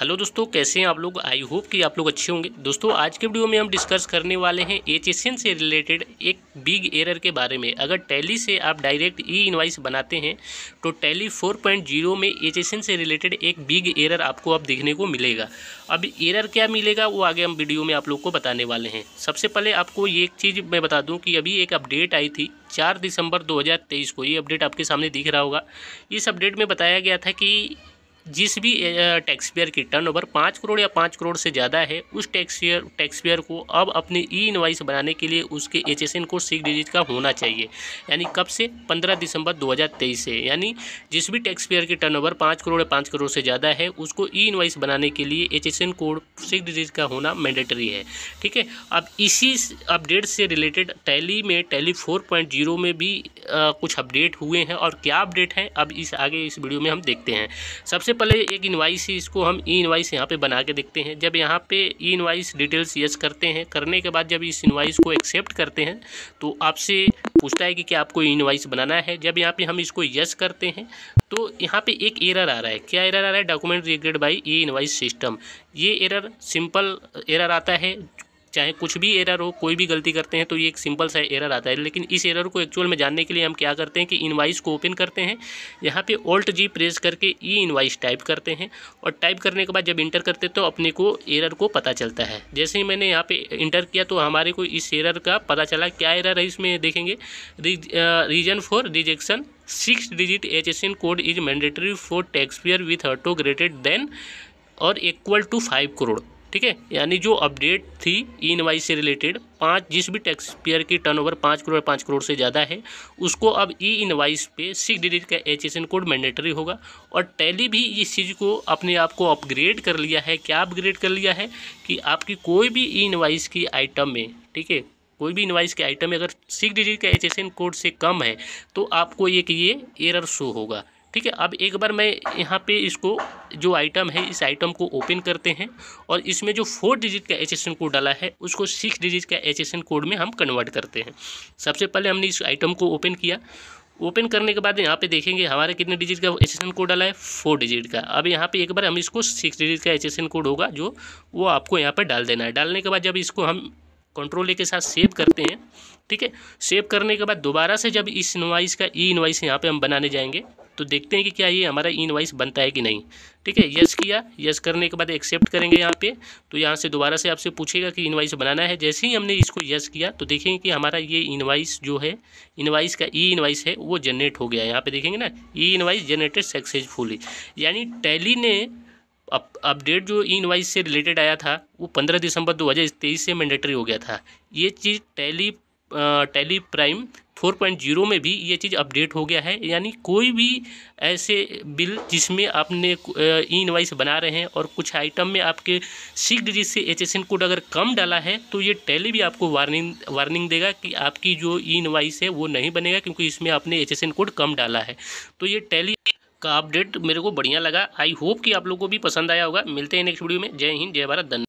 hello दोस्तों कैसे हैं आप लोग आई होप कि आप लोग अच्छे होंगे दोस्तों आज के वीडियो में हम डिस्कस करने वाले हैं एच से रिलेटेड एक बिग एरर के बारे में अगर टैली से आप डायरेक्ट ई इनवाइस बनाते हैं तो टैली 4.0 में एच से रिलेटेड एक बिग एरर आपको अब देखने को मिलेगा अब एरर क्या मिलेगा वो आगे हम वीडियो में आप लोग को बताने वाले हैं सबसे पहले आपको ये एक चीज़ मैं बता दूँ कि अभी एक अपडेट आई थी चार दिसंबर दो को ये अपडेट आपके सामने दिख रहा होगा इस अपडेट में बताया गया था कि जिस भी टैक्स पेयर की टर्नओवर पाँच करोड़ या पाँच करोड़ से ज़्यादा है उस टैक्स पेयर टैक्स पेयर को अब अपनी ई इनवाइस बनाने के लिए उसके H S N code six digit का होना चाहिए यानी कब से पंद्रह दिसंबर दो हज़ार तेईस से यानी जिस भी टैक्स पेयर की ओवर पाँच करोड़ या पाँच करोड़ से ज़्यादा है उसको ई इनवाइस बनाने के लिए H S N code six digit का होना मैंडेटरी है ठीक है अब इसी अपडेट से रिलेटेड टैली में टैली फोर पॉइंट जीरो में भी आ, कुछ अपडेट हुए हैं और क्या अपडेट हैं अब इस आगे इस वीडियो में हम देखते हैं सबसे पहले एक इनवाइस है इसको हम ई इनवाइस यहाँ पे बना के देखते हैं जब यहाँ पे ई इनवाइस डिटेल्स यस करते हैं करने के बाद जब इस इनवाइस को एक्सेप्ट करते हैं तो आपसे पूछता है कि क्या आपको ई इनवाइस बनाना है जब यहाँ पे हम इसको यस करते हैं तो यहाँ पे एक एरर आ रहा है क्या एरर आ रहा है document rejected by E invoice system ये एरर सिंपल एरर आता है चाहे कुछ भी एरर हो कोई भी गलती करते हैं तो ये एक सिंपल सा एरर आता है लेकिन इस एरर को एक्चुअल में जानने के लिए हम क्या करते हैं कि इनवाइस को ओपन करते हैं यहाँ पे ओल्ट जी प्रेस करके ई इनवाइस टाइप करते हैं और टाइप करने के बाद जब इंटर करते तो अपने को एरर को पता चलता है जैसे ही मैंने यहाँ पर इंटर किया तो हमारे को इस एरर का पता चला क्या एरर है इसमें देखेंगे reason for rejection six digit H S N code is mandatory for taxpayer with auto greater than or equal to five crore ठीक है यानी जो अपडेट थी ई इनवाइस से रिलेटेड पाँच जिस भी टैक्स पेयर की टर्नओवर पाँच करोड़ पाँच करोड़ से ज़्यादा है उसको अब ई इनवाइस पे सिक्स डिजिट का एच कोड मैंडेटरी होगा और टैली भी इस चीज़ को अपने आप को अपग्रेड कर लिया है क्या अपग्रेड कर लिया है कि आपकी कोई भी ई इनवाइस की आइटम में ठीक है कोई भी इनवाइस के आइटम में अगर सिक्स डिजिट का एच कोड से कम है तो आपको एक ये एरर शो होगा ठीक है अब एक बार मैं यहाँ पे इसको जो आइटम है इस आइटम को ओपन करते हैं और इसमें जो फोर डिजिट का एच कोड डाला है उसको सिक्स डिजिट का एच कोड में हम कन्वर्ट करते हैं सबसे पहले हमने इस आइटम को ओपन किया ओपन करने के बाद यहाँ पे देखेंगे हमारे कितने डिजिट का एच कोड डाला है फोर डिजिट का अब यहाँ पे एक बार हम इसको सिक्स डिजिट का एच कोड होगा जो वो आपको यहाँ पर डाल देना है डालने के बाद जब इसको हम कंट्रोल ए के साथ सेव करते हैं ठीक है सेव करने के बाद दोबारा से जब इस इन्वाइस का ई इन्वाइस यहाँ पे हम बनाने जाएंगे तो देखते हैं कि क्या ये हमारा इनवाइस बनता है कि नहीं ठीक है यस किया यस करने के बाद एक्सेप्ट करेंगे यहाँ पे तो यहाँ से दोबारा से आपसे पूछेगा कि इनवाइस बनाना है जैसे ही हमने इसको यस किया तो देखेंगे कि हमारा ये इनवाइस जो है इनवाइस का ई इनवाइस है वो जनरेट हो गया है यहाँ पे देखेंगे ना ई इनवाइस जनरेटेड सक्सेसफुली यानी टैली ने अप अपडेट जो ई इनवाइस से रिलेटेड आया था वो पंद्रह दिसंबर दो हज़ार तेईस से मैंडेटरी हो गया था ये चीज़ Tally Tally prime four point zero में भी ये चीज़ अपडेट हो गया है यानी कोई भी ऐसे बिल जिसमें आपने ई इनवाइस बना रहे हैं और कुछ आइटम में आपके सिक्स डिजिट से एच कोड अगर कम डाला है तो ये टैली भी आपको वार्निंग वार्निंग देगा कि आपकी जो ई इनवाइस है वो नहीं बनेगा क्योंकि इसमें आपने एच कोड कम डाला है तो ये टैली का अपडेट मेरे को बढ़िया लगा आई होप कि आप लोगों को भी पसंद आया होगा मिलते हैं नेक्स्ट वीडियो में जय हिंद जय भारत धन्यवाद